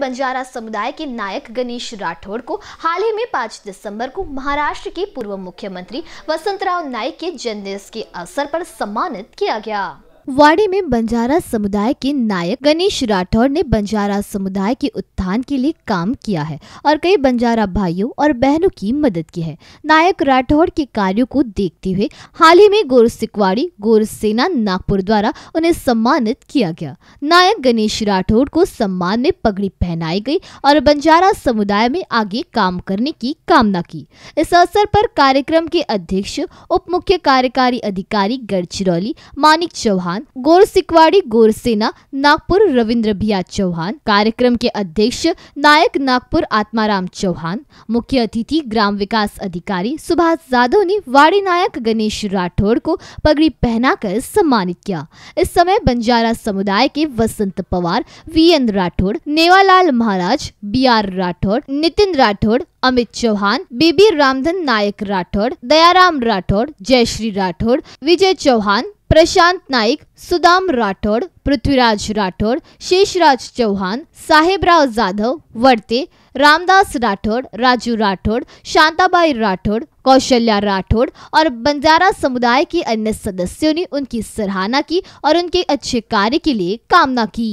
बंजारा समुदाय के नायक गणेश राठौड़ को हाल ही में 5 दिसंबर को महाराष्ट्र के पूर्व मुख्यमंत्री वसंतराव नाइक के जन्मदिवस के अवसर पर सम्मानित किया गया वाड़ी में बंजारा समुदाय के नायक गणेश राठौर ने बंजारा समुदाय के उत्थान के लिए काम किया है और कई बंजारा भाइयों और बहनों की मदद की है नायक राठौर के कार्यों को देखते हुए हाल ही में गोर सिकवाड़ी गोर सेना नागपुर द्वारा उन्हें सम्मानित किया गया नायक गणेश राठौर को सम्मान में पगड़ी पहनाई गई और बंजारा समुदाय में आगे काम करने की कामना की इस अवसर पर कार्यक्रम के अध्यक्ष उप मुख्य कार्यकारी अधिकारी गढ़चिरौली मानिक चौहान चौहान गौर सिकवाड़ी गोर सेना नागपुर रविंद्र भिया चौहान कार्यक्रम के अध्यक्ष नायक नागपुर आत्माराम चौहान मुख्य अतिथि ग्राम विकास अधिकारी सुभाष जाधव ने वाड़ी नायक गणेश राठौड़ को पगड़ी पहनाकर सम्मानित किया इस समय बंजारा समुदाय के Vasant Pawar V N Rathod Nevalal Maharaj B R Rathod Nitin Rathod Amit Chauhan B B Ramdhan Nayak Rathod Dayaram Rathod Jayashree Rathod Vijay Chauhan Prashant Naik Sudam Rathod Prithviraj Rathod Sheshraj Chauhan Sahebrao Jadhav Varte Ramdas Rathod Raju Rathod Shantabai Rathod Kaushalya Rathod और बंजारा समुदाय के अन्य सदस्यों ने उनकी सराहना की और उनके अच्छे कार्य के लिए कामना की